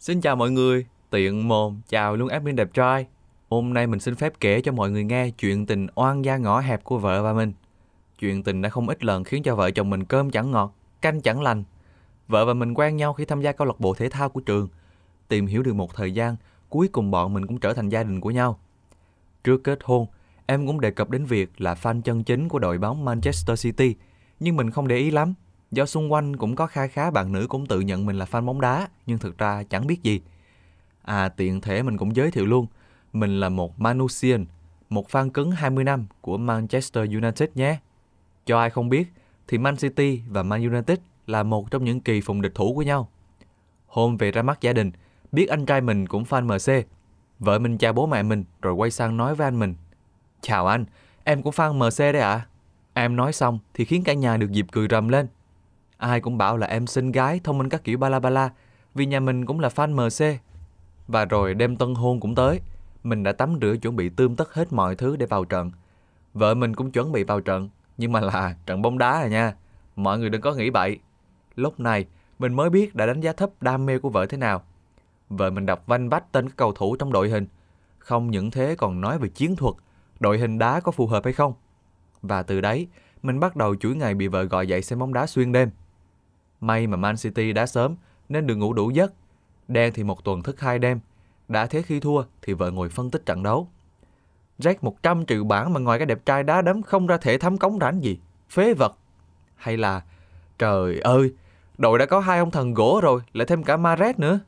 Xin chào mọi người, tiện mồm, chào luôn admin đẹp trai. Hôm nay mình xin phép kể cho mọi người nghe chuyện tình oan gia ngõ hẹp của vợ và mình. Chuyện tình đã không ít lần khiến cho vợ chồng mình cơm chẳng ngọt, canh chẳng lành. Vợ và mình quen nhau khi tham gia câu lạc bộ thể thao của trường. Tìm hiểu được một thời gian, cuối cùng bọn mình cũng trở thành gia đình của nhau. Trước kết hôn, em cũng đề cập đến việc là fan chân chính của đội bóng Manchester City, nhưng mình không để ý lắm Do xung quanh cũng có kha khá bạn nữ cũng tự nhận mình là fan bóng đá, nhưng thực ra chẳng biết gì. À, tiện thể mình cũng giới thiệu luôn, mình là một Manusian, một fan cứng 20 năm của Manchester United nhé. Cho ai không biết, thì Man City và Man United là một trong những kỳ phùng địch thủ của nhau. Hôm về ra mắt gia đình, biết anh trai mình cũng fan MC. Vợ mình chào bố mẹ mình rồi quay sang nói với anh mình. Chào anh, em cũng fan MC đấy ạ. À? Em nói xong thì khiến cả nhà được dịp cười rầm lên. Ai cũng bảo là em xinh gái, thông minh các kiểu ba la ba la, vì nhà mình cũng là fan MC. Và rồi đêm tân hôn cũng tới, mình đã tắm rửa chuẩn bị tươm tất hết mọi thứ để vào trận. Vợ mình cũng chuẩn bị vào trận, nhưng mà là trận bóng đá à nha. Mọi người đừng có nghĩ bậy. Lúc này, mình mới biết đã đánh giá thấp đam mê của vợ thế nào. Vợ mình đọc vanh vách tên các cầu thủ trong đội hình. Không những thế còn nói về chiến thuật, đội hình đá có phù hợp hay không. Và từ đấy, mình bắt đầu chuỗi ngày bị vợ gọi dậy xem bóng đá xuyên đêm. May mà Man City đã sớm nên được ngủ đủ giấc. Đen thì một tuần thức hai đêm. Đã thế khi thua thì vợ ngồi phân tích trận đấu. Jack 100 triệu bảng mà ngoài cái đẹp trai đá đấm không ra thể thấm cống rảnh gì. Phế vật. Hay là trời ơi, đội đã có hai ông thần gỗ rồi, lại thêm cả Mares nữa.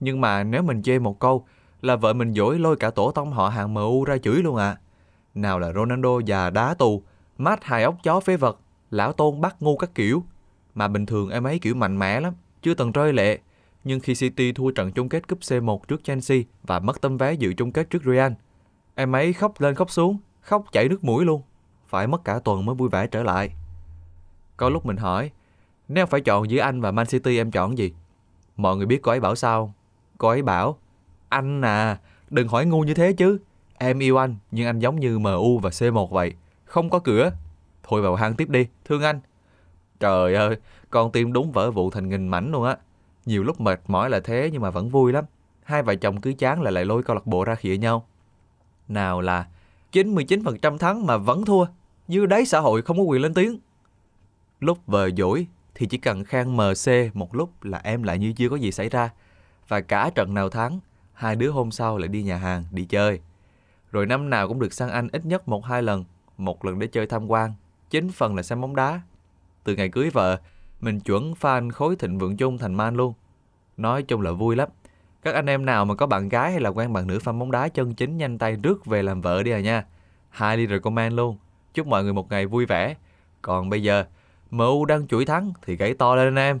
Nhưng mà nếu mình chê một câu là vợ mình dỗi lôi cả tổ tông họ hàng MU ra chửi luôn ạ. À. Nào là Ronaldo già đá tù, mát hài ốc chó phế vật, lão tôn bắt ngu các kiểu, mà bình thường em ấy kiểu mạnh mẽ lắm, chưa từng rơi lệ. Nhưng khi City thua trận chung kết cúp C1 trước Chelsea và mất tấm vé dự chung kết trước Real, em ấy khóc lên khóc xuống, khóc chảy nước mũi luôn. Phải mất cả tuần mới vui vẻ trở lại. Có lúc mình hỏi, nếu phải chọn giữa anh và Man City em chọn gì? Mọi người biết cô ấy bảo sao? Cô ấy bảo, anh à, đừng hỏi ngu như thế chứ. Em yêu anh, nhưng anh giống như MU và C1 vậy. Không có cửa. Thôi vào hang tiếp đi, thương anh. Trời ơi, con tim đúng vỡ vụ thành nghìn mảnh luôn á. Nhiều lúc mệt mỏi là thế nhưng mà vẫn vui lắm. Hai vợ chồng cứ chán là lại lôi câu lạc bộ ra khịa nhau. Nào là 99% thắng mà vẫn thua, như đáy xã hội không có quyền lên tiếng. Lúc vờ dỗi thì chỉ cần khang MC một lúc là em lại như chưa có gì xảy ra. Và cả trận nào thắng, hai đứa hôm sau lại đi nhà hàng, đi chơi. Rồi năm nào cũng được sang Anh ít nhất một hai lần, một lần để chơi tham quan, chính phần là xem bóng đá, từ ngày cưới vợ, mình chuẩn fan khối thịnh vượng chung thành man luôn. Nói chung là vui lắm. Các anh em nào mà có bạn gái hay là quen bạn nữ fan bóng đá chân chính nhanh tay rước về làm vợ đi à nha. Highly recommend luôn. Chúc mọi người một ngày vui vẻ. Còn bây giờ, MU đang chuỗi thắng thì gãy to lên anh em.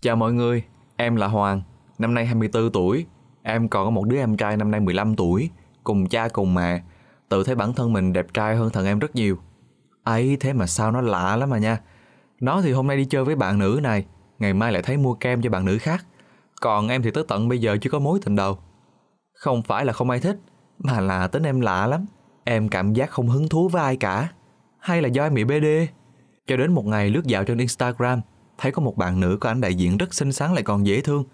Chào mọi người, em là Hoàng, năm nay 24 tuổi. Em còn có một đứa em trai năm nay 15 tuổi, cùng cha cùng mẹ tự thấy bản thân mình đẹp trai hơn thằng em rất nhiều. ấy thế mà sao nó lạ lắm mà nha. Nó thì hôm nay đi chơi với bạn nữ này, ngày mai lại thấy mua kem cho bạn nữ khác. Còn em thì tới tận bây giờ chưa có mối tình đâu Không phải là không ai thích, mà là tính em lạ lắm. Em cảm giác không hứng thú với ai cả. Hay là do em bị BD? Cho đến một ngày lướt dạo trên Instagram, thấy có một bạn nữ có ảnh đại diện rất xinh xắn lại còn dễ thương.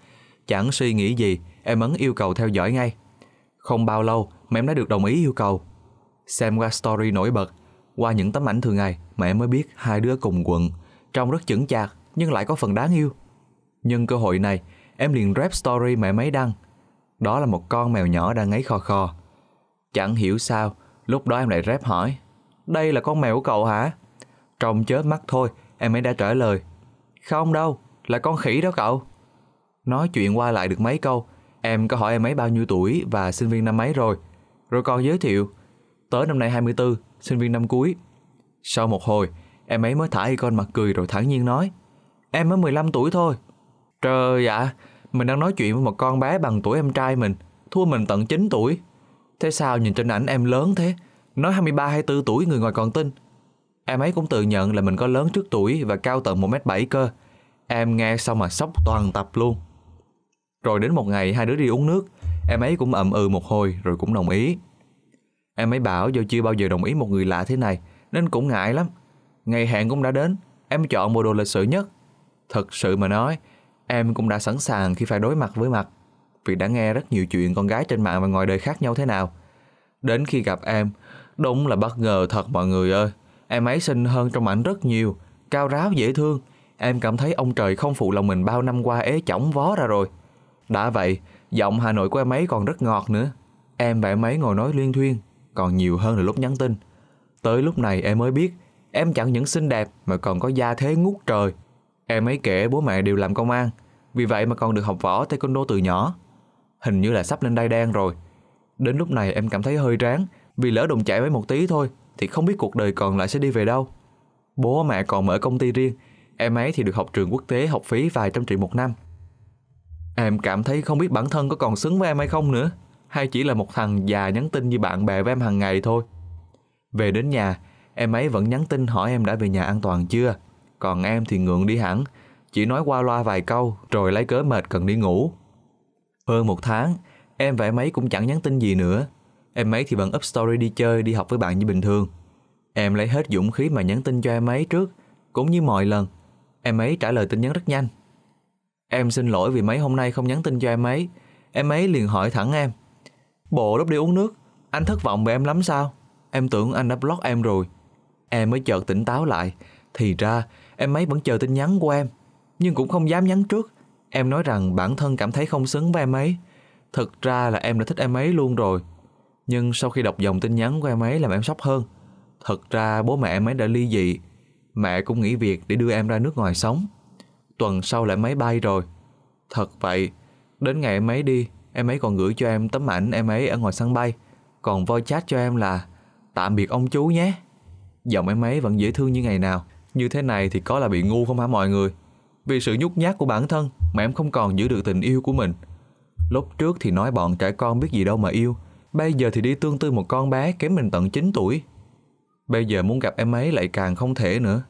Chẳng suy nghĩ gì, em ấn yêu cầu theo dõi ngay. Không bao lâu mà em đã được đồng ý yêu cầu. Xem qua story nổi bật, qua những tấm ảnh thường ngày, mẹ mới biết hai đứa cùng quận, trông rất chững chạc nhưng lại có phần đáng yêu. Nhân cơ hội này, em liền rep story mẹ mấy đăng. Đó là một con mèo nhỏ đang ngáy khò khò. Chẳng hiểu sao, lúc đó em lại rep hỏi, đây là con mèo của cậu hả? Trong chớp mắt thôi, em ấy đã trả lời, không đâu, là con khỉ đó cậu. Nói chuyện qua lại được mấy câu, em có hỏi em ấy bao nhiêu tuổi và sinh viên năm mấy rồi. Rồi con giới thiệu, tới năm nay 24, sinh viên năm cuối. Sau một hồi, em ấy mới thả con mặt cười rồi thản nhiên nói. Em mới 15 tuổi thôi. Trời ạ, mình đang nói chuyện với một con bé bằng tuổi em trai mình, thua mình tận 9 tuổi. Thế sao nhìn trên ảnh em lớn thế, nói 23-24 tuổi người ngoài còn tin. Em ấy cũng tự nhận là mình có lớn trước tuổi và cao tận 1m7 cơ. Em nghe xong mà sốc toàn tập luôn. Rồi đến một ngày hai đứa đi uống nước, em ấy cũng ậm ừ một hồi rồi cũng đồng ý. Em ấy bảo do chưa bao giờ đồng ý một người lạ thế này nên cũng ngại lắm. Ngày hẹn cũng đã đến, em chọn bộ đồ lịch sự nhất. Thật sự mà nói, em cũng đã sẵn sàng khi phải đối mặt với mặt vì đã nghe rất nhiều chuyện con gái trên mạng và ngoài đời khác nhau thế nào. Đến khi gặp em, đúng là bất ngờ thật mọi người ơi. Em ấy xinh hơn trong ảnh rất nhiều, cao ráo dễ thương. Em cảm thấy ông trời không phụ lòng mình bao năm qua ế chỏng vó ra rồi. Đã vậy, giọng Hà Nội của em ấy còn rất ngọt nữa. Em và em ấy ngồi nói liên thuyên, còn nhiều hơn là lúc nhắn tin. Tới lúc này em mới biết, em chẳng những xinh đẹp mà còn có gia thế ngút trời. Em ấy kể bố mẹ đều làm công an, vì vậy mà còn được học võ taekwondo từ nhỏ. Hình như là sắp lên đai đen rồi. Đến lúc này em cảm thấy hơi ráng, vì lỡ đụng chạy với một tí thôi thì không biết cuộc đời còn lại sẽ đi về đâu. Bố mẹ còn mở công ty riêng, em ấy thì được học trường quốc tế học phí vài trăm triệu một năm. Em cảm thấy không biết bản thân có còn xứng với em hay không nữa hay chỉ là một thằng già nhắn tin như bạn bè với em hàng ngày thôi. Về đến nhà, em ấy vẫn nhắn tin hỏi em đã về nhà an toàn chưa, còn em thì ngượng đi hẳn, chỉ nói qua loa vài câu rồi lấy cớ mệt cần đi ngủ. Hơn một tháng, em và em ấy cũng chẳng nhắn tin gì nữa. Em ấy thì vẫn up story đi chơi, đi học với bạn như bình thường. Em lấy hết dũng khí mà nhắn tin cho em ấy trước, cũng như mọi lần. Em ấy trả lời tin nhắn rất nhanh. Em xin lỗi vì mấy hôm nay không nhắn tin cho em ấy. Em ấy liền hỏi thẳng em Bộ lúc đi uống nước Anh thất vọng về em lắm sao Em tưởng anh đã block em rồi Em mới chợt tỉnh táo lại Thì ra em ấy vẫn chờ tin nhắn của em Nhưng cũng không dám nhắn trước Em nói rằng bản thân cảm thấy không xứng với em ấy Thực ra là em đã thích em ấy luôn rồi Nhưng sau khi đọc dòng tin nhắn của em ấy làm em sốc hơn Thật ra bố mẹ em ấy đã ly dị Mẹ cũng nghỉ việc để đưa em ra nước ngoài sống Tuần sau lại máy bay rồi Thật vậy Đến ngày em ấy đi Em ấy còn gửi cho em tấm ảnh em ấy ở ngoài sân bay Còn voi chat cho em là Tạm biệt ông chú nhé Giọng em ấy vẫn dễ thương như ngày nào Như thế này thì có là bị ngu không hả mọi người Vì sự nhút nhát của bản thân Mà em không còn giữ được tình yêu của mình Lúc trước thì nói bọn trẻ con biết gì đâu mà yêu Bây giờ thì đi tương tư một con bé kém mình tận 9 tuổi Bây giờ muốn gặp em ấy lại càng không thể nữa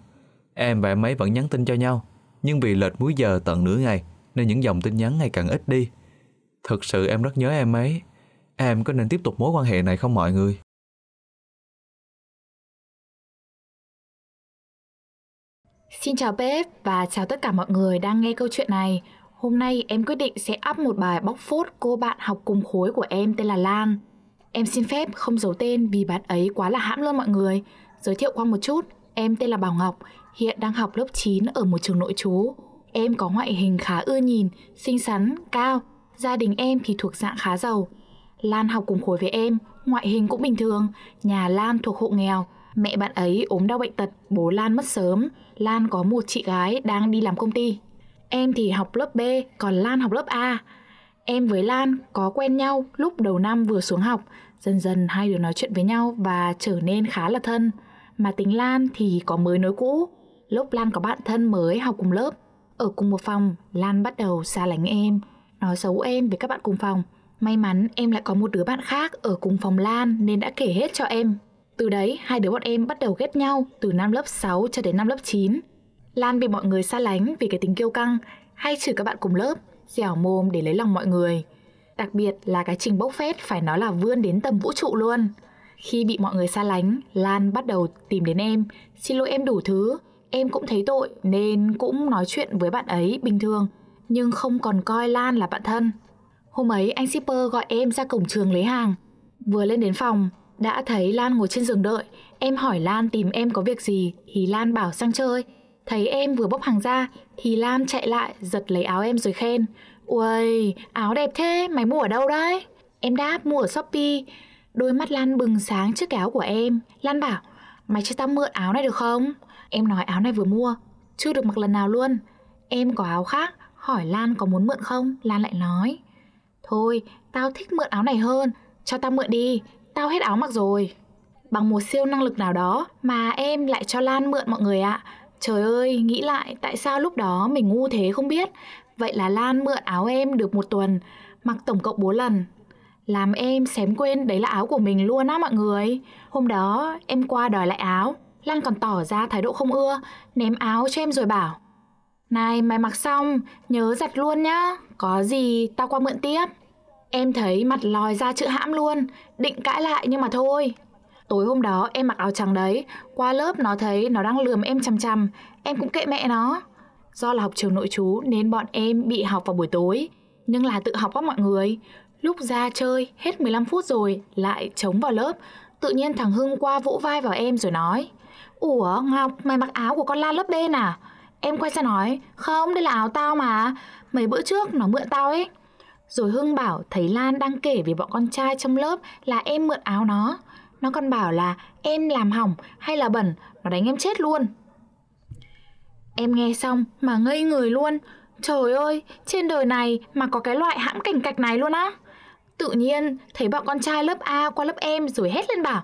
Em và em ấy vẫn nhắn tin cho nhau Nhưng vì lệch múi giờ tận nửa ngày Nên những dòng tin nhắn ngày càng ít đi Thực sự em rất nhớ em ấy. Em có nên tiếp tục mối quan hệ này không mọi người? Xin chào bếp và chào tất cả mọi người đang nghe câu chuyện này. Hôm nay em quyết định sẽ up một bài bóc phốt cô bạn học cùng khối của em tên là Lan. Em xin phép không giấu tên vì bạn ấy quá là hãm luôn mọi người. Giới thiệu qua một chút, em tên là Bảo Ngọc, hiện đang học lớp 9 ở một trường nội trú. Em có ngoại hình khá ưa nhìn, xinh xắn, cao, Gia đình em thì thuộc dạng khá giàu. Lan học cùng khối với em, ngoại hình cũng bình thường, nhà Lan thuộc hộ nghèo. Mẹ bạn ấy ốm đau bệnh tật, bố Lan mất sớm. Lan có một chị gái đang đi làm công ty. Em thì học lớp B, còn Lan học lớp A. Em với Lan có quen nhau lúc đầu năm vừa xuống học, dần dần hai đứa nói chuyện với nhau và trở nên khá là thân. Mà tính Lan thì có mới nối cũ, lúc Lan có bạn thân mới học cùng lớp. Ở cùng một phòng, Lan bắt đầu xa lánh em, nói xấu em với các bạn cùng phòng. May mắn em lại có một đứa bạn khác ở cùng phòng Lan nên đã kể hết cho em. Từ đấy, hai đứa bọn em bắt đầu ghét nhau từ năm lớp 6 cho đến năm lớp 9. Lan bị mọi người xa lánh vì cái tính kiêu căng, hay chửi các bạn cùng lớp, dẻo mồm để lấy lòng mọi người. Đặc biệt là cái trình bốc phét phải nói là vươn đến tầm vũ trụ luôn. Khi bị mọi người xa lánh, Lan bắt đầu tìm đến em, xin lỗi em đủ thứ, em cũng thấy tội nên cũng nói chuyện với bạn ấy bình thường nhưng không còn coi Lan là bạn thân. Hôm ấy anh shipper gọi em ra cổng trường lấy hàng. Vừa lên đến phòng, đã thấy Lan ngồi trên giường đợi, em hỏi Lan tìm em có việc gì thì Lan bảo sang chơi. Thấy em vừa bốc hàng ra thì Lan chạy lại giật lấy áo em rồi khen. Uầy, áo đẹp thế, mày mua ở đâu đấy? Em đáp mua ở Shopee. Đôi mắt Lan bừng sáng trước cái áo của em. Lan bảo, mày cho tao mượn áo này được không? Em nói áo này vừa mua, chưa được mặc lần nào luôn. Em có áo khác, hỏi Lan có muốn mượn không, Lan lại nói. Thôi, tao thích mượn áo này hơn, cho tao mượn đi, tao hết áo mặc rồi. Bằng một siêu năng lực nào đó mà em lại cho Lan mượn mọi người ạ. À. Trời ơi, nghĩ lại tại sao lúc đó mình ngu thế không biết. Vậy là Lan mượn áo em được một tuần, mặc tổng cộng 4 lần. Làm em xém quên đấy là áo của mình luôn á mọi người. Hôm đó em qua đòi lại áo, Lan còn tỏ ra thái độ không ưa, ném áo cho em rồi bảo này mày mặc xong, nhớ giặt luôn nhá, có gì tao qua mượn tiếp. Em thấy mặt lòi ra chữ hãm luôn, định cãi lại nhưng mà thôi. Tối hôm đó em mặc áo trắng đấy, qua lớp nó thấy nó đang lườm em chằm chằm, em cũng kệ mẹ nó. Do là học trường nội trú nên bọn em bị học vào buổi tối, nhưng là tự học các mọi người. Lúc ra chơi hết 15 phút rồi lại trống vào lớp, tự nhiên thằng Hưng qua vỗ vai vào em rồi nói Ủa Ngọc mày mặc áo của con la lớp đen à? Em quay ra nói, không, đây là áo tao mà, mấy bữa trước nó mượn tao ấy. Rồi Hưng bảo thấy Lan đang kể về bọn con trai trong lớp là em mượn áo nó. Nó còn bảo là em làm hỏng hay là bẩn, nó đánh em chết luôn. Em nghe xong mà ngây người luôn. Trời ơi, trên đời này mà có cái loại hãm cảnh cạch này luôn á. Tự nhiên thấy bọn con trai lớp A qua lớp em rồi hét lên bảo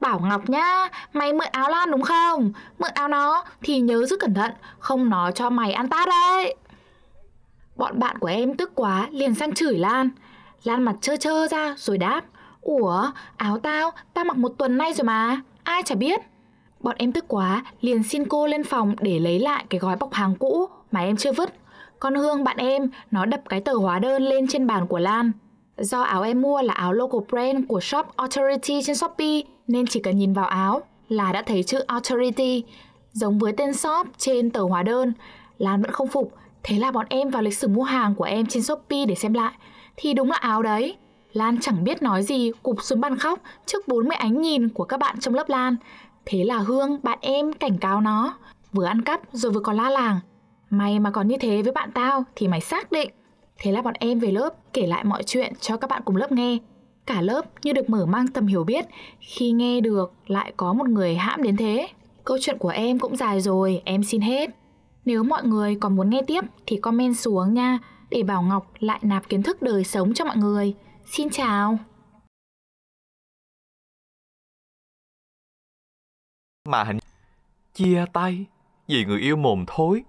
Bảo Ngọc nhá, mày mượn áo Lan đúng không? Mượn áo nó thì nhớ giữ cẩn thận, không nó cho mày ăn tát đấy. Bọn bạn của em tức quá liền sang chửi Lan. Lan mặt trơ trơ ra rồi đáp. Ủa, áo tao, tao mặc một tuần nay rồi mà, ai chả biết. Bọn em tức quá, liền xin cô lên phòng để lấy lại cái gói bọc hàng cũ mà em chưa vứt. Con Hương bạn em, nó đập cái tờ hóa đơn lên trên bàn của Lan. Do áo em mua là áo local brand của shop Authority trên Shopee, nên chỉ cần nhìn vào áo là đã thấy chữ Authority giống với tên shop trên tờ hóa đơn. Lan vẫn không phục, thế là bọn em vào lịch sử mua hàng của em trên Shopee để xem lại. Thì đúng là áo đấy. Lan chẳng biết nói gì, cụp xuống bàn khóc trước 40 ánh nhìn của các bạn trong lớp Lan. Thế là Hương, bạn em cảnh cáo nó, vừa ăn cắp rồi vừa còn la làng. Mày mà còn như thế với bạn tao thì mày xác định. Thế là bọn em về lớp kể lại mọi chuyện cho các bạn cùng lớp nghe cả lớp như được mở mang tầm hiểu biết khi nghe được lại có một người hãm đến thế. Câu chuyện của em cũng dài rồi, em xin hết. Nếu mọi người còn muốn nghe tiếp thì comment xuống nha để Bảo Ngọc lại nạp kiến thức đời sống cho mọi người. Xin chào! Mà hình chia tay vì người yêu mồm thối.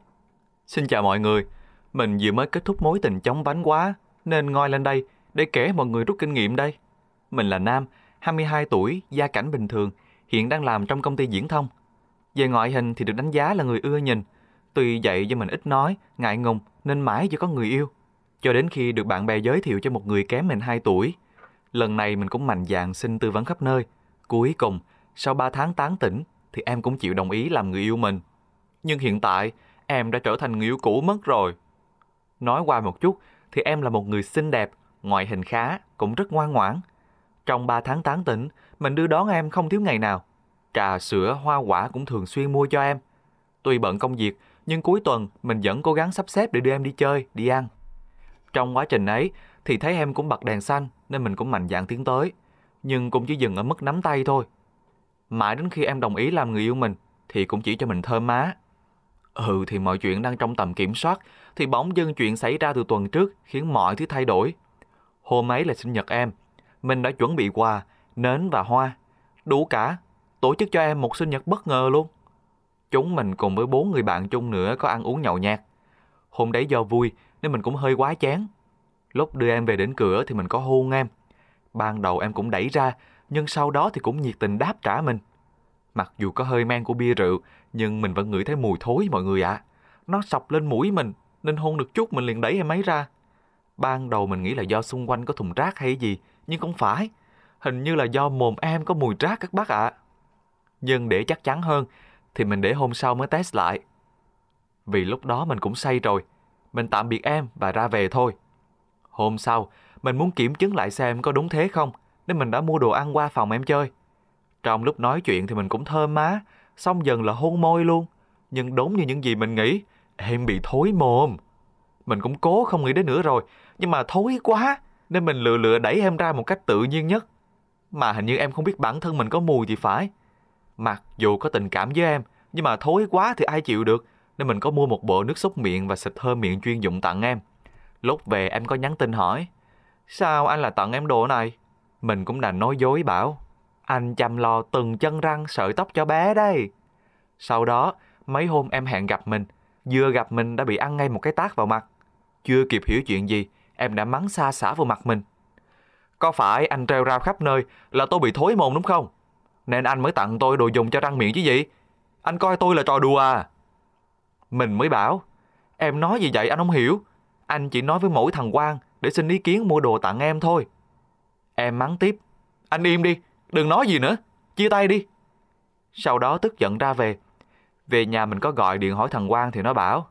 Xin chào mọi người, mình vừa mới kết thúc mối tình chóng vánh quá nên ngồi lên đây để kể mọi người rút kinh nghiệm đây. Mình là nam, 22 tuổi, gia cảnh bình thường, hiện đang làm trong công ty viễn thông. Về ngoại hình thì được đánh giá là người ưa nhìn. Tuy vậy do mình ít nói, ngại ngùng nên mãi chỉ có người yêu. Cho đến khi được bạn bè giới thiệu cho một người kém mình 2 tuổi. Lần này mình cũng mạnh dạn xin tư vấn khắp nơi. Cuối cùng, sau 3 tháng tán tỉnh thì em cũng chịu đồng ý làm người yêu mình. Nhưng hiện tại, em đã trở thành người yêu cũ mất rồi. Nói qua một chút thì em là một người xinh đẹp, ngoại hình khá, cũng rất ngoan ngoãn, trong 3 tháng tán tỉnh, mình đưa đón em không thiếu ngày nào. Trà, sữa, hoa quả cũng thường xuyên mua cho em. Tuy bận công việc, nhưng cuối tuần mình vẫn cố gắng sắp xếp để đưa em đi chơi, đi ăn. Trong quá trình ấy thì thấy em cũng bật đèn xanh nên mình cũng mạnh dạn tiến tới, nhưng cũng chỉ dừng ở mức nắm tay thôi. Mãi đến khi em đồng ý làm người yêu mình thì cũng chỉ cho mình thơm má. Ừ thì mọi chuyện đang trong tầm kiểm soát thì bỗng dưng chuyện xảy ra từ tuần trước khiến mọi thứ thay đổi. Hôm ấy là sinh nhật em, mình đã chuẩn bị quà, nến và hoa, đủ cả, tổ chức cho em một sinh nhật bất ngờ luôn. Chúng mình cùng với bốn người bạn chung nữa có ăn uống nhậu nhạt. Hôm đấy do vui nên mình cũng hơi quá chán. Lúc đưa em về đến cửa thì mình có hôn em. Ban đầu em cũng đẩy ra, nhưng sau đó thì cũng nhiệt tình đáp trả mình. Mặc dù có hơi men của bia rượu, nhưng mình vẫn ngửi thấy mùi thối mọi người ạ. À. Nó sọc lên mũi mình, nên hôn được chút mình liền đẩy em ấy ra. Ban đầu mình nghĩ là do xung quanh có thùng rác hay gì, nhưng không phải. Hình như là do mồm em có mùi rác các bác ạ. À. Nhưng để chắc chắn hơn, thì mình để hôm sau mới test lại. Vì lúc đó mình cũng say rồi, mình tạm biệt em và ra về thôi. Hôm sau, mình muốn kiểm chứng lại xem có đúng thế không, nên mình đã mua đồ ăn qua phòng em chơi. Trong lúc nói chuyện thì mình cũng thơm má, xong dần là hôn môi luôn. Nhưng đúng như những gì mình nghĩ, em bị thối mồm. Mình cũng cố không nghĩ đến nữa rồi, nhưng mà thối quá, nên mình lựa lựa đẩy em ra một cách tự nhiên nhất. Mà hình như em không biết bản thân mình có mùi thì phải. Mặc dù có tình cảm với em, nhưng mà thối quá thì ai chịu được, nên mình có mua một bộ nước xúc miệng và xịt thơm miệng chuyên dụng tặng em. Lúc về em có nhắn tin hỏi, sao anh lại tặng em đồ này? Mình cũng đành nói dối bảo, anh chăm lo từng chân răng sợi tóc cho bé đây. Sau đó, mấy hôm em hẹn gặp mình, vừa gặp mình đã bị ăn ngay một cái tát vào mặt. Chưa kịp hiểu chuyện gì, em đã mắng xa xả vào mặt mình. Có phải anh treo rao khắp nơi là tôi bị thối mồm đúng không? Nên anh mới tặng tôi đồ dùng cho răng miệng chứ gì? Anh coi tôi là trò đùa à? Mình mới bảo, em nói gì vậy anh không hiểu. Anh chỉ nói với mỗi thằng Quang để xin ý kiến mua đồ tặng em thôi. Em mắng tiếp, anh im đi, đừng nói gì nữa, chia tay đi. Sau đó tức giận ra về. Về nhà mình có gọi điện hỏi thằng Quang thì nó bảo,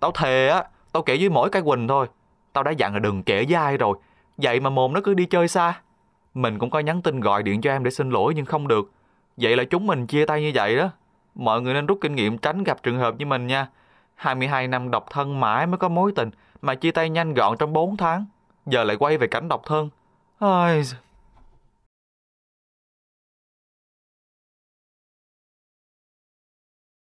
tao thề á, Tao kể với mỗi cái Quỳnh thôi Tao đã dặn là đừng kể với ai rồi Vậy mà mồm nó cứ đi chơi xa Mình cũng có nhắn tin gọi điện cho em để xin lỗi nhưng không được Vậy là chúng mình chia tay như vậy đó Mọi người nên rút kinh nghiệm tránh gặp trường hợp như mình nha 22 năm độc thân mãi mới có mối tình Mà chia tay nhanh gọn trong 4 tháng Giờ lại quay về cảnh độc thân Ai...